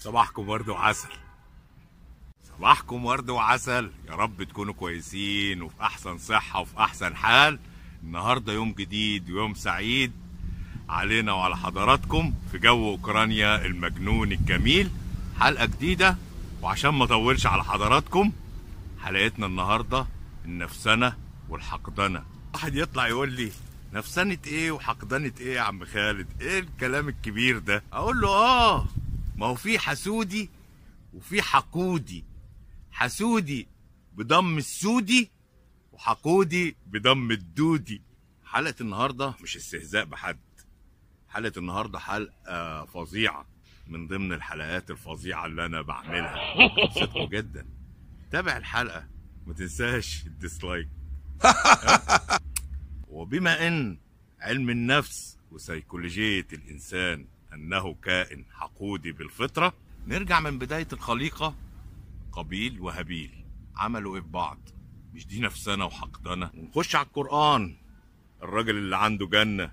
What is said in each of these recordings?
صباحكم ورد وعسل صباحكم ورد وعسل يا رب تكونوا كويسين وفي احسن صحه وفي احسن حال النهارده يوم جديد ويوم سعيد علينا وعلى حضراتكم في جو اوكرانيا المجنون الجميل حلقه جديده وعشان ما اطولش على حضراتكم حلقتنا النهارده النفسنه والحقدنه واحد يطلع يقول لي نفسنه ايه وحقدنه ايه يا عم خالد ايه الكلام الكبير ده اقول له اه ما هو في حسودي وفي حقودي حسودي بضم السودي وحقودي بضم الدودي حلقة النهاردة مش استهزاء بحد حلقة النهاردة حلقة فظيعة من ضمن الحلقات الفظيعة اللي أنا بعملها صدقوا جدا تابع الحلقة ما تنساش الديسلايك وبما أن علم النفس وسيكولوجية الإنسان أنه كائن حقودي بالفطرة نرجع من بداية الخليقة قابيل وهابيل عملوا إيه في بعض مش دي نفسنا وحقدنا ونخش على القرآن الراجل اللي عنده جنة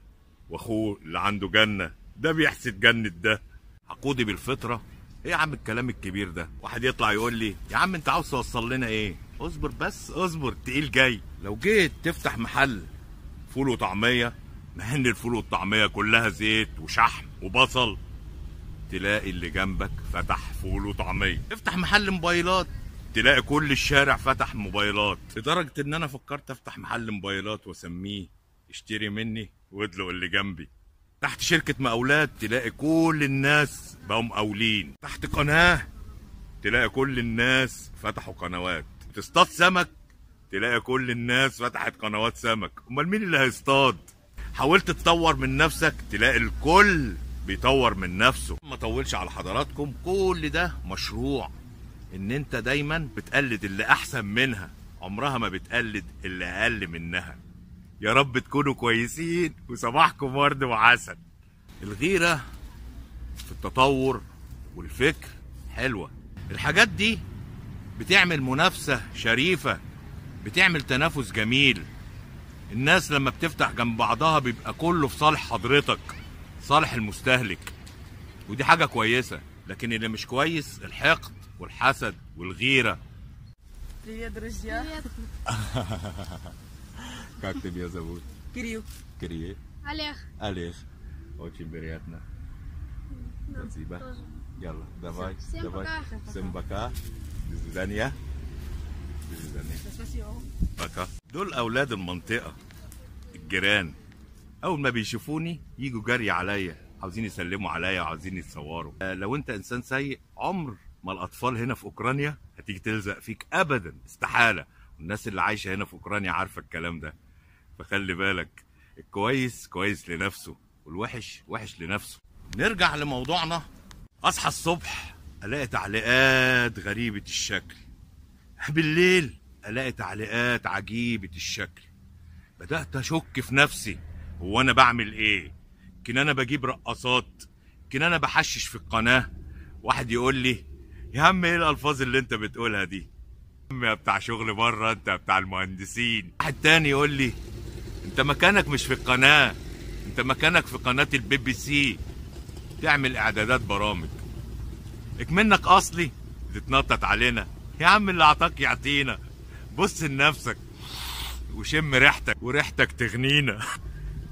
وأخوه اللي عنده جنة ده بيحسد جنة ده حقودي بالفطرة ايه يا عم الكلام الكبير ده واحد يطلع يقول لي يا عم انت عاوز توصل لنا ايه اصبر بس اصبر تقيل جاي لو جيت تفتح محل فول وطعميه ان الفول والطعمية كلها زيت وشحم وبصل تلاقي اللي جنبك فتح فول وطعمية افتح محل موبايلات تلاقي كل الشارع فتح موبايلات لدرجة ان انا فكرت افتح محل موبايلات واسميه اشتري مني وادلق اللي جنبي تحت شركة مقاولات تلاقي كل الناس بقوا مقاولين تحت قناة تلاقي كل الناس فتحوا قنوات تصطاد سمك تلاقي كل الناس فتحت قنوات سمك امال مين اللي هيصطاد حاولت تطور من نفسك تلاقي الكل بيطور من نفسه ما طولش على حضراتكم كل ده مشروع ان انت دايما بتقلد اللي احسن منها عمرها ما بتقلد اللي اقل منها يا رب تكونوا كويسين وصباحكم ورد وعسل الغيرة في التطور والفكر حلوة الحاجات دي بتعمل منافسة شريفة بتعمل تنافس جميل الناس لما بتفتح جنب بعضها بيبقى كله في صالح حضرتك صالح المستهلك ودي حاجة كويسة لكن اللي مش كويس الحقد والحسد والغيرة Как тебя зовут? Кирилл. Кирилл. Олег. Олег. Очень приятно. Спасибо. Ялла, давай. Всем пока. Всем пока. До свидания. بكا دول اولاد المنطقه الجيران اول ما بيشوفوني يجوا جري عليا عاوزين يسلموا عليا وعاوزين يتصوروا آه لو انت انسان سيء عمر ما الاطفال هنا في اوكرانيا هتيجي تلزق فيك ابدا استحاله الناس اللي عايشه هنا في اوكرانيا عارفه الكلام ده فخلي بالك الكويس كويس لنفسه والوحش وحش لنفسه نرجع لموضوعنا اصحى الصبح الاقي تعليقات غريبه الشكل بالليل الاقي تعليقات عجيبه الشكل بدات اشك في نفسي هو انا بعمل ايه كن انا بجيب رقصات كن انا بحشش في القناه واحد يقول لي يا عم ايه الالفاظ اللي انت بتقولها دي يا بتاع شغل بره انت بتاع المهندسين واحد تاني يقول لي انت مكانك مش في القناه انت مكانك في قناه البي بي سي تعمل اعدادات برامج اكمنك اصلي تتنطط علينا يا عم اللي عطاك يعطينا بص لنفسك وشم ريحتك وريحتك تغنينا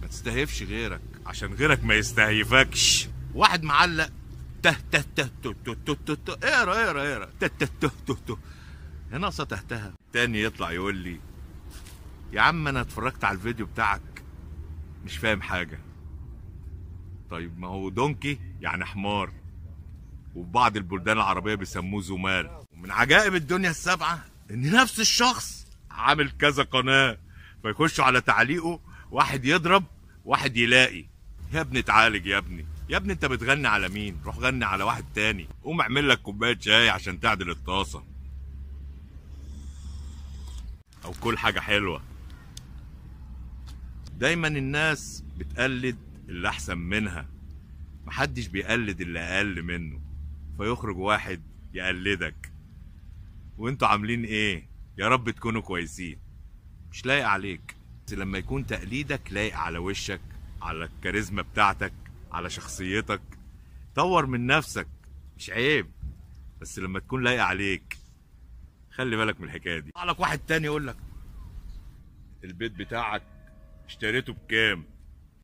ما تستهيفش غيرك عشان غيرك ما يستهيفكش واحد معلق ته ته ته تو تو تو تو تو اقرا اقرا اقرا ته ته ته تو تو تهتها تاني يطلع يقول لي يا عم انا اتفرجت على الفيديو بتاعك مش فاهم حاجه طيب ما هو دونكي يعني حمار وفي بعض البلدان العربيه بيسموه زمار من عجائب الدنيا السبعه ان نفس الشخص عامل كذا قناه فيخشوا على تعليقه واحد يضرب واحد يلاقي يا ابني اتعالج يا ابني يا ابني انت بتغني على مين روح غني على واحد تاني قوم اعمل لك كوبايه شاي عشان تعدل الطاسه او كل حاجه حلوه دايما الناس بتقلد اللي احسن منها محدش بيقلد اللي اقل منه فيخرج واحد يقلدك وانتوا عاملين ايه يا رب تكونوا كويسين مش لايق عليك بس لما يكون تقليدك لايق على وشك على الكاريزما بتاعتك على شخصيتك طور من نفسك مش عيب بس لما تكون لايق عليك خلي بالك من الحكايه دي لك واحد تاني يقول لك البيت بتاعك اشتريته بكام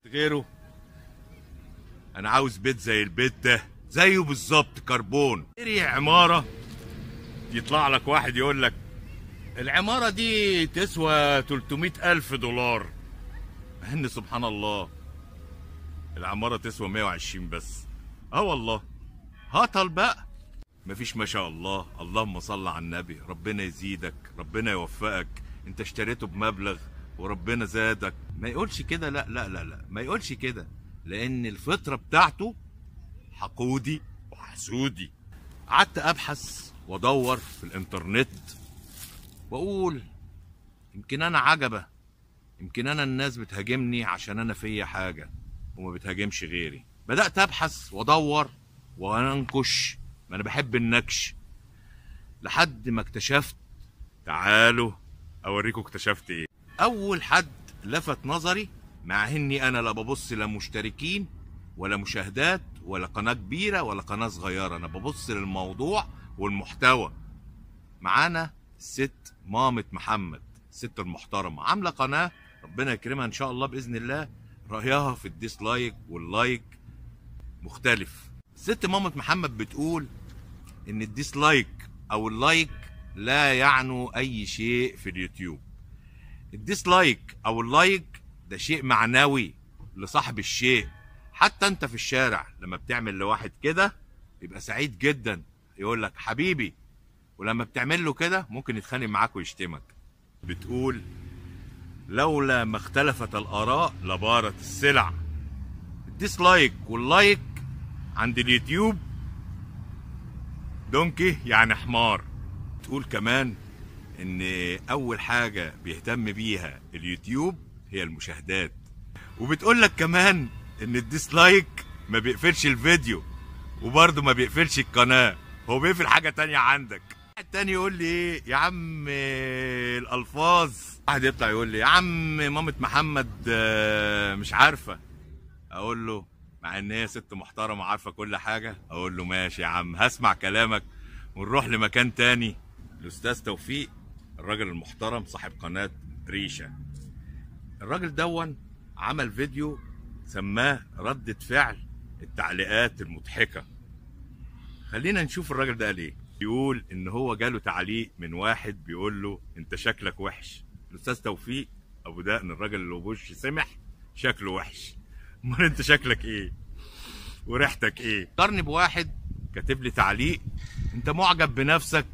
غيره انا عاوز بيت زي البيت ده زيه بالظبط كربون اشتري عماره يطلع لك واحد يقول لك العمارة دي تسوى 300 ألف دولار إن سبحان الله العمارة تسوى 120 بس آه والله هطل بقى مفيش ما شاء الله اللهم صل على النبي ربنا يزيدك ربنا يوفقك انت اشتريته بمبلغ وربنا زادك ما يقولش كده لا لا لا لا ما يقولش كده لان الفطره بتاعته حقودي وحسودي قعدت ابحث وادور في الانترنت واقول يمكن انا عجبه يمكن انا الناس بتهاجمني عشان انا فيا حاجه وما بتهاجمش غيري بدات ابحث وادور وانكش ما انا بحب النكش لحد ما اكتشفت تعالوا اوريكم اكتشفت ايه اول حد لفت نظري مع اني انا لا ببص لا مشتركين ولا مشاهدات ولا قناه كبيره ولا قناه صغيره انا ببص للموضوع والمحتوى معانا الست مامة محمد الست المحترمة عاملة قناة ربنا يكرمها إن شاء الله بإذن الله رأيها في الديسلايك واللايك مختلف الست مامة محمد بتقول إن الديسلايك أو اللايك لا يعنوا أي شيء في اليوتيوب الديسلايك أو اللايك ده شيء معنوي لصاحب الشيء حتى انت في الشارع لما بتعمل لواحد كده يبقى سعيد جدا يقول لك حبيبي ولما بتعمل له كده ممكن يتخانق معاك ويشتمك بتقول لولا ما اختلفت الآراء لبارت السلع الديسلايك واللايك عند اليوتيوب دونكي يعني حمار تقول كمان ان اول حاجة بيهتم بيها اليوتيوب هي المشاهدات وبتقول لك كمان ان الديسلايك ما بيقفلش الفيديو وبرضه ما بيقفلش القناة هو بيقفل حاجه تانية عندك التاني يقول لي ايه يا عم الالفاظ واحد يطلع يقول لي يا عم مامة محمد آه، مش عارفه اقول له مع ان هي ست محترمه عارفه كل حاجه اقول له ماشي يا عم هسمع كلامك ونروح لمكان تاني الاستاذ توفيق الراجل المحترم صاحب قناه ريشه الراجل دون عمل فيديو سماه ردة فعل التعليقات المضحكة خلينا نشوف الراجل ده قال ايه بيقول ان هو جاله تعليق من واحد بيقول له انت شكلك وحش الاستاذ توفيق ابو دقن الراجل اللي وش سمح شكله وحش امال انت شكلك ايه وريحتك ايه قرني بواحد كاتب لي تعليق انت معجب بنفسك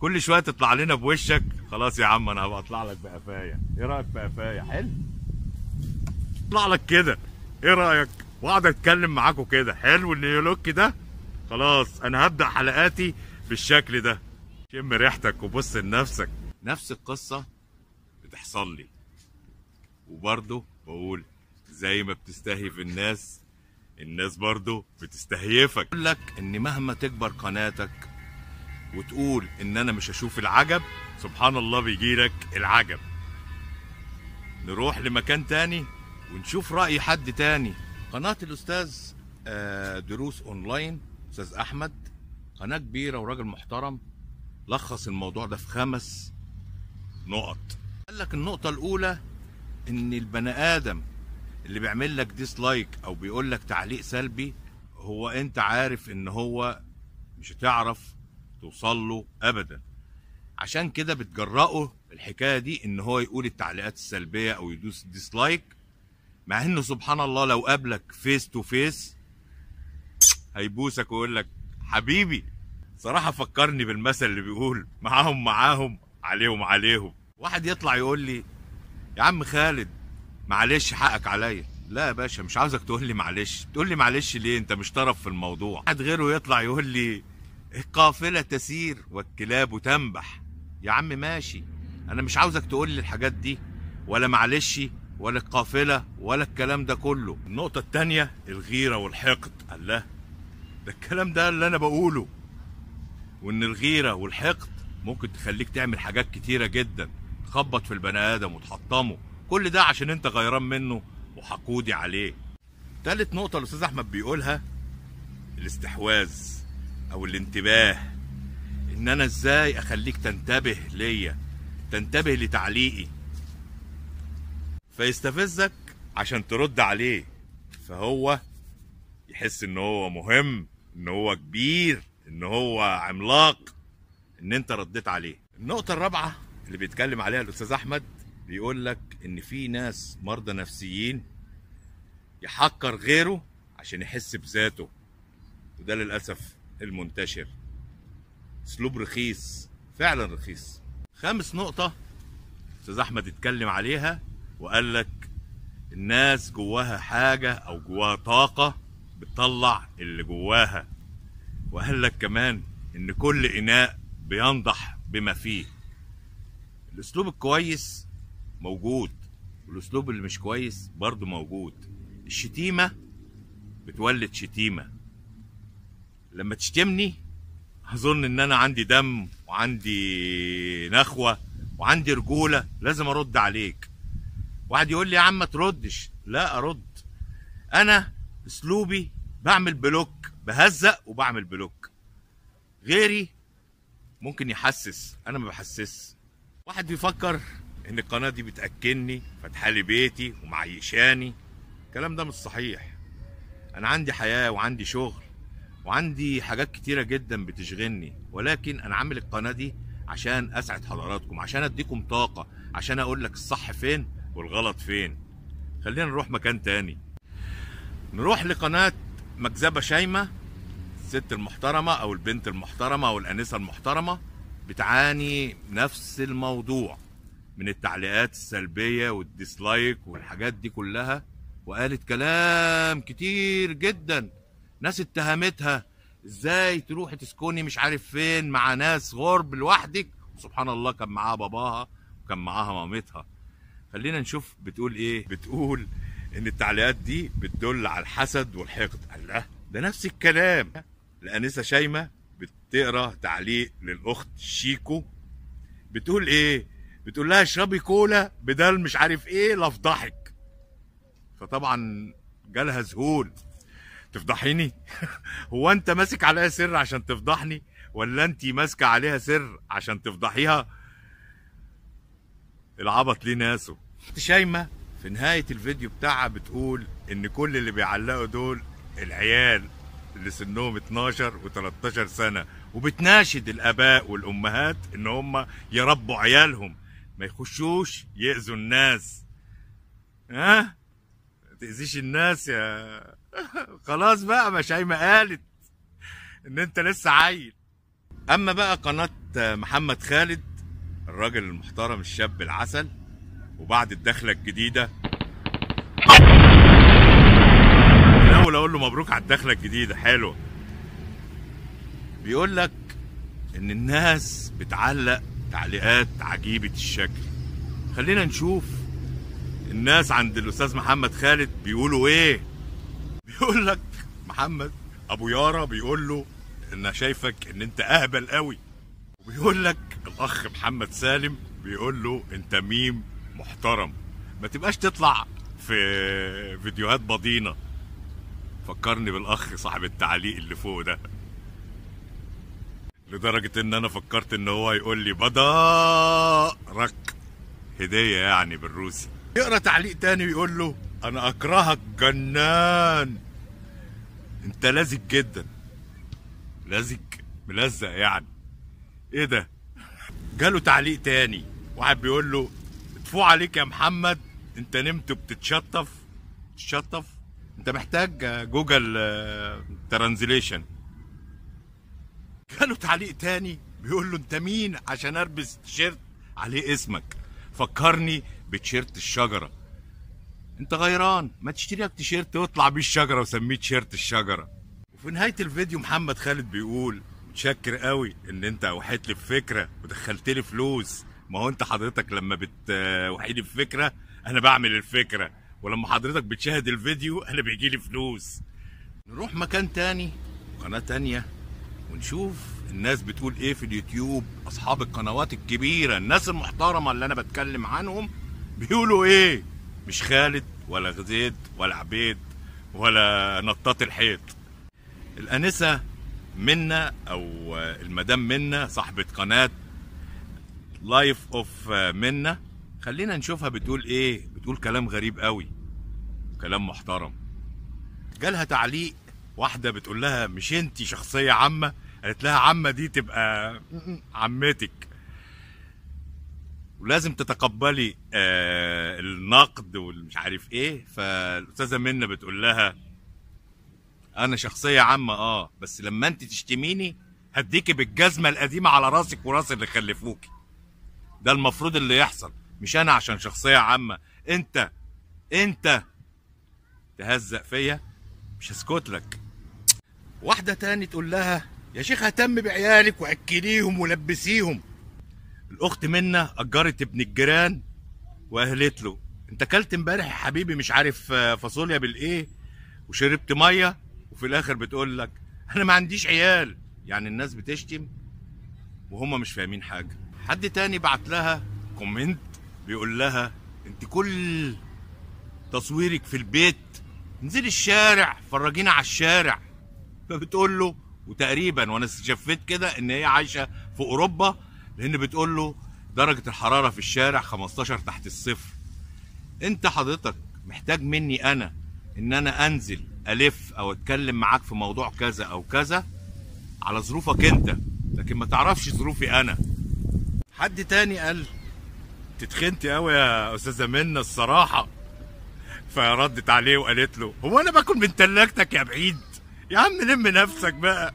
كل شويه تطلع لنا بوشك خلاص يا عم انا هبقى اطلع لك بقفايا ايه رايك بقفايا حلو اطلع لك كده ايه رايك واقعد اتكلم معاكوا كده حلو اللي ده خلاص انا هبدا حلقاتي بالشكل ده شم ريحتك وبص لنفسك نفس القصه بتحصل لي وبرضه بقول زي ما بتستهيف الناس الناس برضه بتستهيفك بقول لك ان مهما تكبر قناتك وتقول ان انا مش هشوف العجب سبحان الله بيجيلك العجب نروح لمكان تاني ونشوف رأي حد تاني قناة الأستاذ آه، دروس أونلاين الاستاذ احمد قناه كبيره وراجل محترم لخص الموضوع ده في خمس نقط قال لك النقطه الاولى ان البني ادم اللي بيعمل لك ديسلايك او بيقول لك تعليق سلبي هو انت عارف ان هو مش هتعرف توصل له ابدا عشان كده بتجرأه الحكايه دي ان هو يقول التعليقات السلبيه او يدوس ديسلايك مع انه سبحان الله لو قابلك فيس تو فيس هيبوسك ويقول لك حبيبي صراحة فكرني بالمثل اللي بيقول معاهم معاهم عليهم عليهم واحد يطلع يقول لي يا عم خالد معلش حقك عليا لا يا باشا مش عاوزك تقول لي معلش تقول لي معلش ليه انت مش طرف في الموضوع حد غيره يطلع يقول لي القافلة تسير والكلاب تنبح يا عم ماشي انا مش عاوزك تقول لي الحاجات دي ولا معلش ولا القافلة ولا الكلام ده كله النقطة التانية الغيرة والحقد الله ده الكلام ده اللي انا بقوله وان الغيره والحقد ممكن تخليك تعمل حاجات كتيره جدا تخبط في البني ادم وتحطمه كل ده عشان انت غيران منه وحقودي عليه تالت نقطه الاستاذ احمد بيقولها الاستحواذ او الانتباه ان انا ازاي اخليك تنتبه ليا تنتبه لتعليقي فيستفزك عشان ترد عليه فهو يحس ان هو مهم ان هو كبير ان هو عملاق ان انت رديت عليه النقطه الرابعه اللي بيتكلم عليها الاستاذ احمد بيقول لك ان في ناس مرضى نفسيين يحقر غيره عشان يحس بذاته وده للاسف المنتشر اسلوب رخيص فعلا رخيص خامس نقطه استاذ احمد اتكلم عليها وقال لك الناس جواها حاجه او جواها طاقه بتطلع اللي جواها وقال لك كمان ان كل اناء بينضح بما فيه الاسلوب الكويس موجود والاسلوب اللي مش كويس برضه موجود الشتيمه بتولد شتيمه لما تشتمني اظن ان انا عندي دم وعندي نخوه وعندي رجوله لازم ارد عليك واحد يقول لي يا عم ما تردش لا ارد انا اسلوبي بعمل بلوك بهزق وبعمل بلوك غيري ممكن يحسس انا ما بحسس واحد بيفكر ان القناه دي بتاكلني فاتحه لي بيتي ومعيشاني الكلام ده مش صحيح انا عندي حياه وعندي شغل وعندي حاجات كتيره جدا بتشغلني ولكن انا عامل القناه دي عشان اسعد حضراتكم عشان اديكم طاقه عشان اقول لك الصح فين والغلط فين خلينا نروح مكان تاني نروح لقناة مكذبة شايمة الست المحترمة أو البنت المحترمة أو الأنسة المحترمة بتعاني نفس الموضوع من التعليقات السلبية والديسلايك والحاجات دي كلها وقالت كلام كتير جدا ناس اتهمتها ازاي تروحي تسكني مش عارف فين مع ناس غرب لوحدك سبحان الله كان معاها باباها وكان معاها مامتها خلينا نشوف بتقول ايه بتقول ان التعليقات دي بتدل على الحسد والحقد الله ده نفس الكلام الانسه شايمة بتقرا تعليق للاخت شيكو بتقول ايه بتقول لها اشربي كولا بدل مش عارف ايه لفضحك فطبعا جالها ذهول تفضحيني هو انت ماسك عليها سر عشان تفضحني ولا انت ماسكه عليها سر عشان تفضحيها العبط ليه ناسه شايمه في نهايه الفيديو بتاعها بتقول ان كل اللي بيعلقوا دول العيال اللي سنهم 12 و13 سنه وبتناشد الاباء والامهات ان هم يربوا عيالهم ما يخشوش ياذوا الناس ها ما تاذيش الناس يا خلاص بقى ما شايمة قالت ان انت لسه عيل اما بقى قناه محمد خالد الراجل المحترم الشاب العسل وبعد الدخله الجديده الاول اقول له مبروك على الدخله الجديده حلوه بيقول لك ان الناس بتعلق تعليقات عجيبه الشكل خلينا نشوف الناس عند الاستاذ محمد خالد بيقولوا ايه بيقول لك محمد ابو يارا بيقول له انا شايفك ان انت اهبل قوي وبيقول لك الاخ محمد سالم بيقول له انت ميم محترم ما تبقاش تطلع في فيديوهات بضينه فكرني بالاخ صاحب التعليق اللي فوق ده لدرجة ان انا فكرت ان هو يقول لي بدارك هدية يعني بالروسي يقرا تعليق تاني ويقول له انا اكرهك جنان انت لزج جدا لزج ملزق يعني ايه ده جاله تعليق تاني واحد بيقول له ادفوع عليك يا محمد انت نمت وبتتشطف تشطف انت محتاج جوجل آه، ترانزليشن جاله تعليق تاني بيقول له انت مين عشان البس تيشيرت عليه اسمك فكرني بتيشيرت الشجره انت غيران ما تشتري لك تيشيرت واطلع بيه الشجره وسميه تيشيرت الشجره وفي نهايه الفيديو محمد خالد بيقول متشكر قوي ان انت اوحيت لي بفكره ودخلت لي فلوس ما هو انت حضرتك لما بتوحي آه، لي بفكره انا بعمل الفكره ولما حضرتك بتشاهد الفيديو انا بيجي لي فلوس نروح مكان تاني قناه تانيه ونشوف الناس بتقول ايه في اليوتيوب اصحاب القنوات الكبيره الناس المحترمه اللي انا بتكلم عنهم بيقولوا ايه مش خالد ولا غزيت ولا عبيد ولا نطاط الحيط الانسه منا او المدام منا صاحبه قناه لايف اوف منا خلينا نشوفها بتقول ايه بتقول كلام غريب قوي كلام محترم جالها تعليق واحدة بتقول لها مش انتي شخصية عامة قالت لها عامة دي تبقى عمتك ولازم تتقبلي آه، النقد والمش عارف ايه فالاستاذه منة بتقول لها انا شخصيه عامه اه بس لما انت تشتميني هديكي بالجزمه القديمه على راسك وراس اللي خلفوكي ده المفروض اللي يحصل مش انا عشان شخصيه عامه انت انت تهزق فيا مش هسكت لك واحده تاني تقول لها يا شيخ اهتم بعيالك واكليهم ولبسيهم الاخت منا اجرت ابن الجيران واهلت له انت اكلت امبارح يا حبيبي مش عارف آه، فاصوليا بالايه وشربت ميه وفي الاخر بتقول لك انا ما عنديش عيال يعني الناس بتشتم وهم مش فاهمين حاجه حد تاني بعت لها كومنت بيقول لها انت كل تصويرك في البيت انزلي الشارع فرجينا على الشارع فبتقول له وتقريبا وانا استشفيت كده ان هي عايشه في اوروبا لان بتقول له درجه الحراره في الشارع 15 تحت الصفر انت حضرتك محتاج مني انا ان انا انزل الف او اتكلم معاك في موضوع كذا او كذا على ظروفك انت لكن ما تعرفش ظروفي انا حد تاني قال انت تخنتي قوي يا استاذه منى الصراحه فردت عليه وقالت له هو انا باكل من تلاجتك يا بعيد يا عم لم نفسك بقى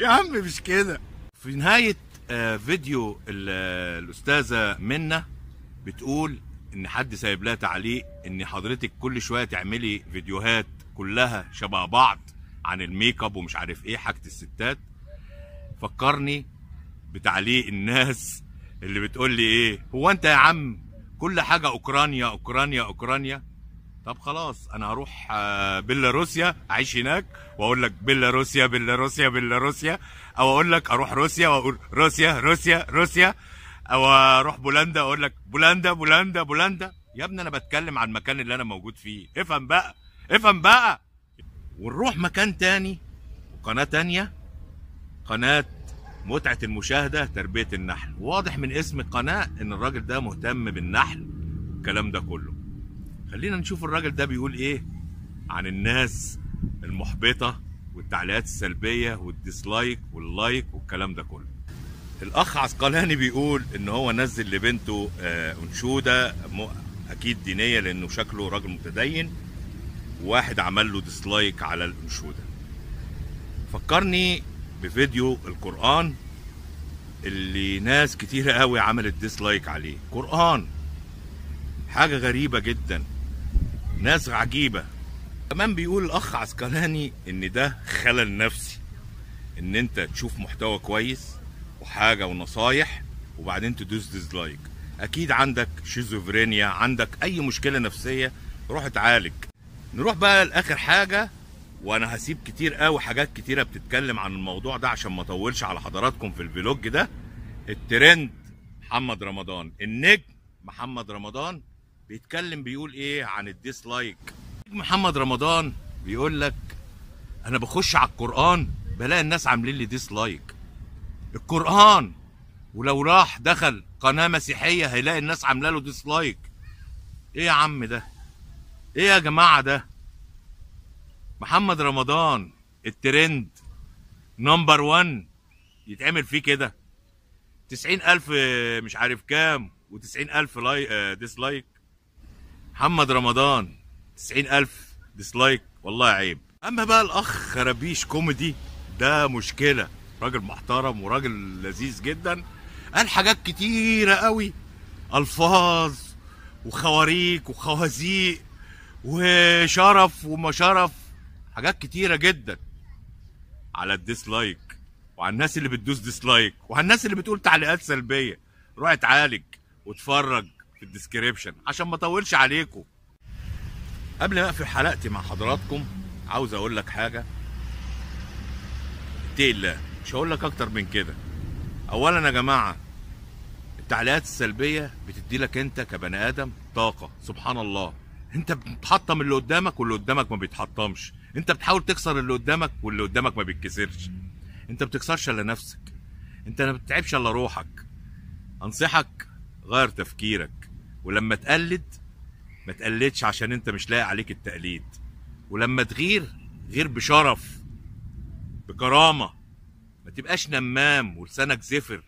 يا عم مش كده في نهايه آه، فيديو الاستاذه منى بتقول ان حد سايب لها تعليق ان حضرتك كل شويه تعملي فيديوهات كلها شبه بعض عن الميك اب ومش عارف ايه حاجه الستات فكرني بتعليق الناس اللي بتقول لي ايه هو انت يا عم كل حاجه اوكرانيا اوكرانيا اوكرانيا طب خلاص انا هروح آه، بيلاروسيا اعيش هناك واقول لك بيلاروسيا بيلاروسيا بيلاروسيا او اقول لك اروح روسيا واقول روسيا روسيا روسيا او اروح بولندا اقول لك بولندا بولندا بولندا يا ابني انا بتكلم عن المكان اللي انا موجود فيه افهم بقى افهم بقى ونروح مكان تاني وقناه تانيه قناه متعة المشاهدة تربية النحل واضح من اسم القناة ان الراجل ده مهتم بالنحل والكلام ده كله خلينا نشوف الراجل ده بيقول ايه عن الناس المحبطة والتعليقات السلبية والديسلايك واللايك والكلام ده كله الاخ عسقلاني بيقول ان هو نزل لبنته آه، انشودة اكيد دينية لانه شكله راجل متدين واحد عمل له ديسلايك على الانشودة فكرني بفيديو القرآن اللي ناس كتير قوي عملت ديسلايك عليه قرآن حاجة غريبة جدا ناس عجيبة كمان بيقول الأخ عسكراني إن ده خلل نفسي إن أنت تشوف محتوى كويس وحاجة ونصايح وبعدين تدوس ديسلايك أكيد عندك شيزوفرينيا عندك أي مشكلة نفسية روح اتعالج نروح بقى لآخر حاجة وانا هسيب كتير قوي حاجات كتيره بتتكلم عن الموضوع ده عشان ما اطولش على حضراتكم في الفلوج ده الترند محمد رمضان النجم محمد رمضان بيتكلم بيقول ايه عن الديسلايك محمد رمضان بيقول لك انا بخش على القران بلاقي الناس عاملين لي ديسلايك القران ولو راح دخل قناه مسيحيه هيلاقي الناس عامله له ديسلايك ايه يا عم ده ايه يا جماعه ده محمد رمضان الترند نمبر 1 يتعمل فيه كده 90000 مش عارف كام و90000 لايك ديسلايك محمد رمضان 90000 ديسلايك والله عيب اما بقى الاخ خرابيش كوميدي ده مشكله راجل محترم وراجل لذيذ جدا قال حاجات كتيره قوي الفاظ وخواريك وخوازيق وشرف وما شرف حاجات كتيره جدا على الديسلايك وعلى الناس اللي بتدوس ديسلايك وعلى الناس اللي بتقول تعليقات سلبيه روح اتعالج واتفرج في الديسكريبشن عشان ما اطولش عليكم قبل ما اقفل حلقتي مع حضراتكم عاوز اقول لك حاجه تقلا الله مش هقول لك اكتر من كده اولا يا جماعه التعليقات السلبيه بتدي لك انت كبني ادم طاقه سبحان الله انت بتحطم اللي قدامك واللي قدامك ما بيتحطمش انت بتحاول تكسر اللي قدامك واللي قدامك ما بيتكسرش انت ما بتكسرش الا نفسك انت ما بتتعبش الا روحك انصحك غير تفكيرك ولما تقلد ما تقلدش عشان انت مش لاقي عليك التقليد ولما تغير غير بشرف بكرامه ما تبقاش نمام ولسانك زفر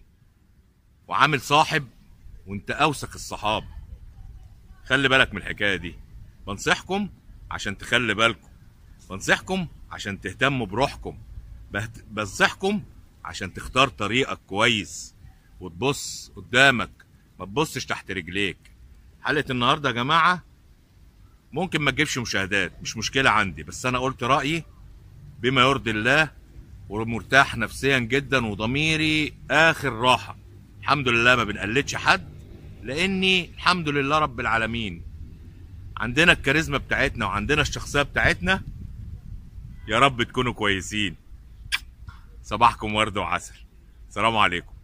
وعامل صاحب وانت اوسخ الصحاب خلي بالك من الحكايه دي بنصحكم عشان تخلي بالكم بنصحكم عشان تهتموا بروحكم بنصحكم عشان تختار طريقك كويس وتبص قدامك ما تبصش تحت رجليك حلقه النهارده يا جماعه ممكن ما تجيبش مشاهدات مش مشكله عندي بس انا قلت رايي بما يرضي الله ومرتاح نفسيا جدا وضميري اخر راحه الحمد لله ما بنقلدش حد لاني الحمد لله رب العالمين عندنا الكاريزما بتاعتنا وعندنا الشخصيه بتاعتنا يا رب تكونوا كويسين صباحكم ورد وعسل سلام عليكم